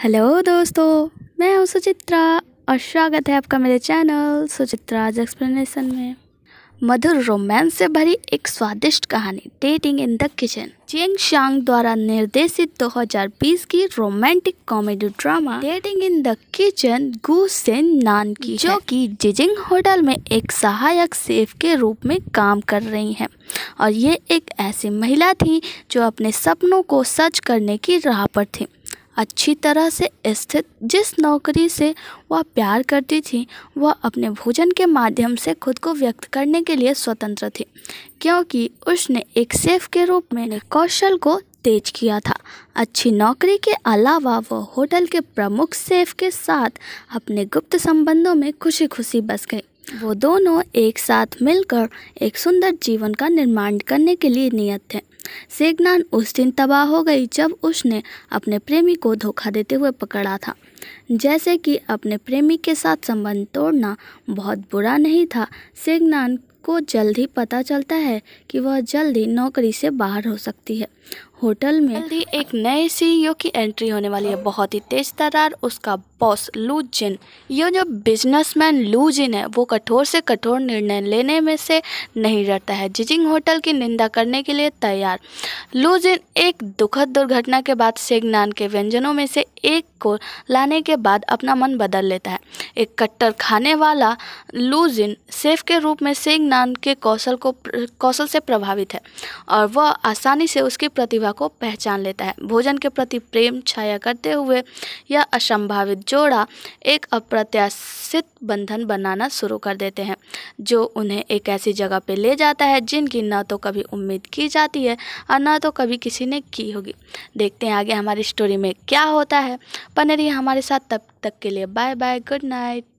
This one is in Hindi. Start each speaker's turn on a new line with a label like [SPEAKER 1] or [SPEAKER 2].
[SPEAKER 1] हेलो दोस्तों मैं हूँ सुचित्रा और स्वागत है आपका मेरे चैनल सुचित्राज एक्सप्लेनेशन में मधुर रोमांस से भरी एक स्वादिष्ट कहानी dating in the kitchen Cheng Shang द्वारा निर्देशित 2020 की romantic comedy drama dating in the kitchen Gu Sen नान की जो कि जिजिंग होटल में एक सहायक सेफ के रूप में काम कर रही हैं और ये एक ऐसी महिला थी जो अपने सपनों को सच करने की राह पर थी अच्छी तरह से स्थित जिस नौकरी से वह प्यार करती थी वह अपने भोजन के माध्यम से खुद को व्यक्त करने के लिए स्वतंत्र थी क्योंकि उसने एक सेफ के रूप में कौशल को तेज किया था अच्छी नौकरी के अलावा वह होटल के प्रमुख सेफ के साथ अपने गुप्त संबंधों में खुशी खुशी बस गई वो दोनों एक साथ मिलकर एक सुंदर जीवन का निर्माण करने के लिए नियत थे सेगनान उस दिन तबाह हो गई जब उसने अपने प्रेमी को धोखा देते हुए पकड़ा था जैसे कि अपने प्रेमी के साथ संबंध तोड़ना बहुत बुरा नहीं था सिग्नान को जल्द ही पता चलता है कि वह जल्द ही नौकरी से बाहर हो सकती है होटल में जल्दी एक नए सीईओ e की एंट्री होने वाली है बहुत ही तेज तरार उसका बॉस लू जिन यह जो बिजनेसमैन लू जिन है वो कठोर से कठोर निर्णय लेने में से नहीं रहता है जिजिंग होटल की निंदा करने के लिए तैयार लू जिन एक दुखद दुर्घटना के बाद सेगनान के व्यंजनों में से एक को लाने खाने के बाद अपना मन बदल लेता है एक कट्टर खाने वाला लूजिन सेफ के रूप में सेंग नान के कौशल को कौशल से प्रभावित है और वह आसानी से उसकी प्रतिभा को पहचान लेता है भोजन के प्रति प्रेम छाया करते हुए यह असंभावित जोड़ा एक अप्रत्याश विकसित बंधन बनाना शुरू कर देते हैं जो उन्हें एक ऐसी जगह पर ले जाता है जिनकी न तो कभी उम्मीद की जाती है और न तो कभी किसी ने की होगी देखते हैं आगे हमारी स्टोरी में क्या होता है पनेरी हमारे साथ तब तक के लिए बाय बाय गुड नाइट